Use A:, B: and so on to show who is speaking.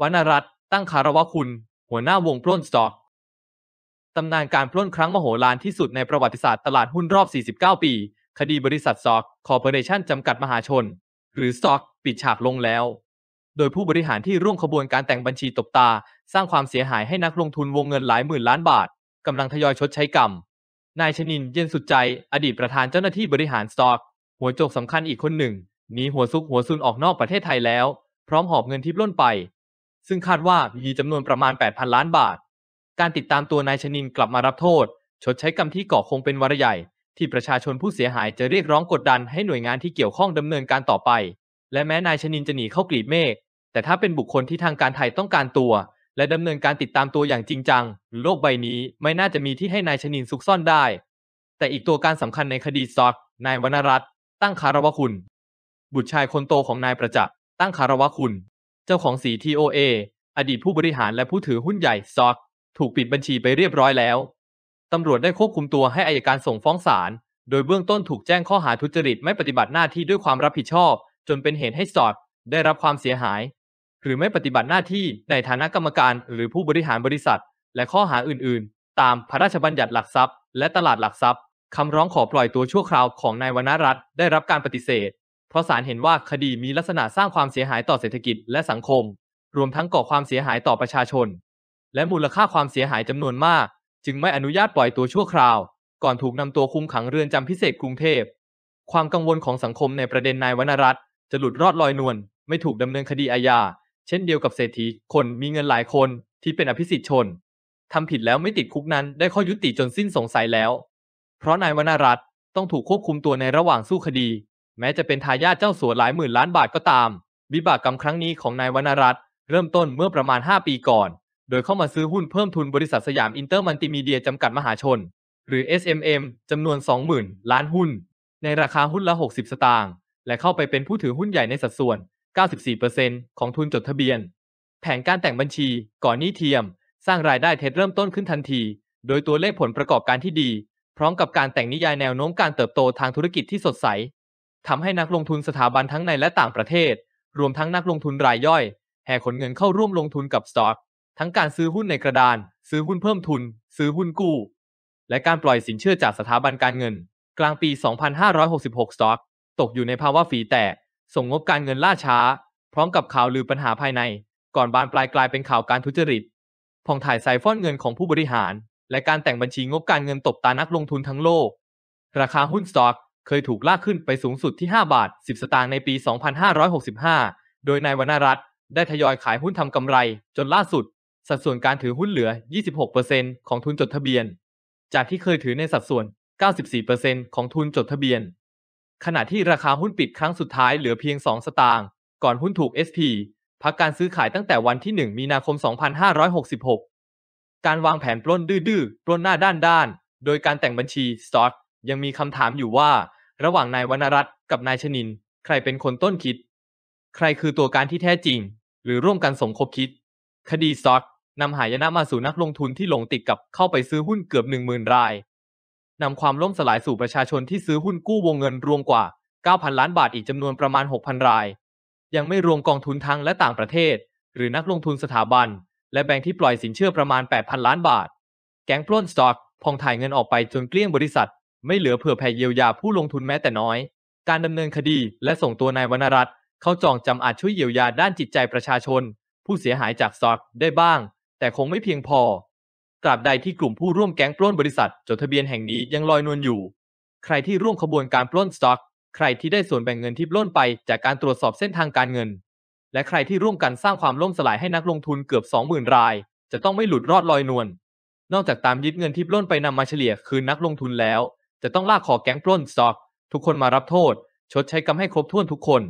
A: วนรัตตั้งคารวะคุณ หัวหน้าวงปล้นสต็อกตำนานการปล้นครั้งมโหฬารที่สุดในประวัติศาสตร์ตลาดหุ้นรอบ 49 ปี คดีบริษัทสต็อกคอร์ปอเรชั่นจำกัดมหาชน หรือสต็อกปิดฉากลงแล้ว โดยผู้บริหารที่ร่วมขบวนการแต่งบัญชีตบตา สร้างความเสียหายให้นักลงทุนวงเงินหลายหมื่นล้านบาท กำลังทยอยชดใช้กรรมนายชนินเย็นสุดใจอดีตประธานเจ้าหน้าที่บริหารสต็อกหัวโจกสำคัญอีกคนหนึ่งหนีหัวซุกหัวซุนออกนอกประเทศไทยแล้ว พร้อมหอบเงินที่ปล้นไปซึ่งคาดว่า มีจำนวนประมาณ 8,000 ล้านบาท การติดตามตัวนายชนินกลับมารับโทษ ชดใช้กรรมที่ก่อคงเป็นวรใหญ่ ที่ประชาชนผู้เสียหายจะเรียกร้องกดดันให้หน่วยงานที่เกี่ยวข้องดำเนินการต่อไป และแม้นายชนินจะหนีเข้ากลีบเมฆแต่ถ้าเป็นบุคคลที่ทางการไทยต้องการตัว และดำเนินการติดตามตัวอย่างจริงจังโลกใบนี้ไม่น่าจะมีที่ให้นายชนินซุกซ่อนได้ แต่อีกตัวการสำคัญในคดีซอกนายวรรณรัตน์ตั้งคารวะคุณ บุตรชายคนโตของนายประจักษ์ตั้งคารวะคุณจ้าของสี TOA อดีตผู้บริหารและผู้ถือหุ้นใหญ่ซอกถูกปิดบัญชีไปเรียบร้อยแล้ว ตำรวจได้ควบคุมตัวให้อายการส่งฟ้องศาล โดยเบื้องต้นถูกแจ้งข้อหาทุจริตไม่ปฏิบัติหน้าที่ด้วยความรับผิดชอบ จนเป็นเหตุให้สอดได้รับความเสียหาย หรือไม่ปฏิบัติหน้าที่ในฐานะกรรมการหรือผู้บริหารบริษัท และข้อหาอื่นๆ ตามพระราชบัญญัติหลักทรัพย์ และตลาดหลักทรัพย์ คำร้องขอปล่อยตัวชั่วคราวของนายวนรัตได้รับการปฏิเสธเพราะศาลเห็นว่าคดีมีลักษณะสร้างความเสียหายต่อเศรษฐกิจและสังคม รวมทั้งก่อความเสียหายต่อประชาชน และมูลค่าความเสียหายจำนวนมาก จึงไม่อนุญาตปล่อยตัวชั่วคราว ก่อนถูกนำตัวคุมขังเรือนจำพิเศษกรุงเทพความกังวลของสังคมใน ประเด็น นายวรรณรัตน์จะหลุดรอดลอยนวลไม่ถูกดำเนินคดีอาญาเช่นเดียวกับเศรษฐีคนมีเงินหลายคนที่เป็นอภิสิทธิชนทำผิดแล้วไม่ติดคุกนั้นได้ข้อยุติจนสิ้นสงสัยแล้ว เพราะนายวรรณรัตน์ต้องถูกควบคุมตัวในระหว่างสู้คดีแม้จะเป็นทายาทเจ้าสัวหลายหมื่นล้านบาทก็ตาม วิบากกรรมครั้งนี้ของนายวรรณรัตน์เริ่มต้นเมื่อประมาณ 5 ปีก่อน โดยเข้ามาซื้อหุ้นเพิ่มทุนบริษัทสยามอินเตอร์มัลติมีเดียจำกัดมหาชน หรือ SMM จำนวน 20,000 ล้านหุ้น ในราคาหุ้นละ 60 สตางค์ และเข้าไปเป็นผู้ถือหุ้นใหญ่ในสัดส่วน 94%ของทุนจดทะเบียน แผนการแต่งบัญชีก่อนนี้เทียม สร้างรายได้เท็จเริ่มต้นขึ้นทันที โดยตัวเลขผลประกอบการที่ดี พร้อมกับการแต่งนิยายแนวโน้มการเติบโตทางธุรกิจที่สดใสทำให้นักลงทุนสถาบันทั้งในและต่างประเทศ รวมทั้งนักลงทุนรายย่อย แห่ขนเงินเข้าร่วมลงทุนกับสต็อกทั้งการซื้อหุ้นในกระดาน ซื้อหุ้นเพิ่มทุน ซื้อหุ้นกู้และการปล่อยสินเชื่อจากสถาบันการเงิน กลางปี 2566สต็อกตกอยู่ในภาวะฝีแตกส่งงบการเงินล่าช้า พร้อมกับข่าวลือปัญหาภายใน ก่อนบานปลายกลายเป็นข่าวการทุจริตผ่องถ่ายส่ฟ้อนเงินของผู้บริหาร และการแต่งบัญชีงบการเงินตบตานักลงทุนทั้งโลกราคาหุ้นสต็อกเคยถูกลากขึ้นไปสูงสุดที่ 5 บาท 10 สตางค์ในปี 2565 โดยนายวนณรัตน์ได้ทยอยขายหุ้นทำกำไรจนล่าสุด สัดส่วนการถือหุ้นเหลือ 26%ของทุนจดทะเบียน จากที่เคยถือในสัดส่วน 94%ของทุนจดทะเบียน ขณะที่ราคาหุ้นปิดครั้งสุดท้ายเหลือเพียง 2 สตางค์ก่อนหุ้นถูก SP พักการซื้อขายตั้งแต่วันที่1มีนาคม 2566 การวางแผนปล้นดื้อๆปล้นหน้าด้านด้าน โดยการแต่งบัญชีสต็อกยังมีคำถามอยู่ว่า ระหว่างนายวรรณรัตน์กับนายชนิน ใครเป็นคนต้นคิด ใครคือตัวการที่แท้จริง หรือร่วมกันสมคบคิด คดีซอกนำหายนะมาสู่นักลงทุนที่หลงติดกับเข้าไปซื้อหุ้นเกือบหนึ่งหมื่นรายนำความล่มสลายสู่ประชาชนที่ซื้อหุ้นกู้วงเงินรวมกว่า 9,000 ล้านบาทอีกจำนวนประมาณ 6,000 ราย ยังไม่รวมกองทุนทั้งและต่างประเทศ หรือนักลงทุนสถาบัน และแบงค์ที่ปล่อยสินเชื่อประมาณ 8,000 ล้านบาทแก๊งปล้นสต็อกพองถ่ายเงินออกไปจนเกลี้ยงบริษัทไม่เหลือเผื่อแผ่เยียวยาผู้ลงทุนแม้แต่น้อย การดำเนินคดีและส่งตัวนายวรรณรัตน์เข้าจองจำอาจช่วยเยียวยาด้านจิตใจประชาชน ผู้เสียหายจากซอกได้บ้าง แต่คงไม่เพียงพอตราบใดที่กลุ่มผู้ร่วมแก๊งปล้นบริษัทจดทะเบียนแห่งนี้ยังลอยนวลอยู่ ใครที่ร่วมขบวนการปล้นซอก ใครที่ได้ส่วนแบ่งเงินที่ปล้นไป จากการตรวจสอบเส้นทางการเงิน และใครที่ร่วมกันสร้างความล่มสลายให้นักลงทุนเกือบ20,000รายจะต้องไม่หลุดรอดลอยนวลนอกจากตามยึดเงินที่ปล้นไปนำมาเฉลี่ยคืนนักลงทุนแล้วจะต้องลากคอแก๊งปล้นซอก ทุกคนมารับโทษ ชดใช้กรรมให้ครบถ้วนทุกคน